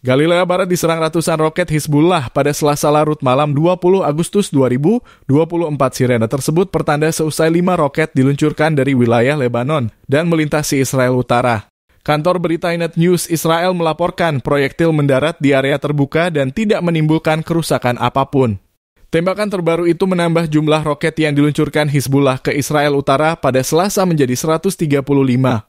Galilea Barat diserang ratusan roket Hizbullah pada selasa larut malam 20 Agustus 2024. Sirena tersebut pertanda seusai lima roket diluncurkan dari wilayah Lebanon dan melintasi Israel Utara. Kantor berita Inet News Israel melaporkan proyektil mendarat di area terbuka dan tidak menimbulkan kerusakan apapun. Tembakan terbaru itu menambah jumlah roket yang diluncurkan Hizbullah ke Israel Utara pada Selasa menjadi 135,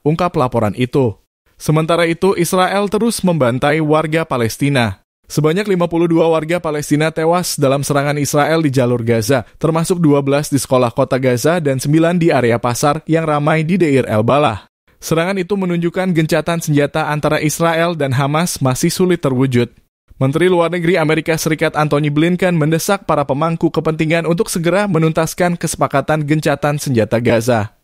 ungkap laporan itu. Sementara itu, Israel terus membantai warga Palestina. Sebanyak 52 warga Palestina tewas dalam serangan Israel di jalur Gaza, termasuk 12 di sekolah kota Gaza dan 9 di area pasar yang ramai di Deir El Balah. Serangan itu menunjukkan gencatan senjata antara Israel dan Hamas masih sulit terwujud. Menteri Luar Negeri Amerika Serikat Antony Blinken mendesak para pemangku kepentingan untuk segera menuntaskan kesepakatan gencatan senjata Gaza.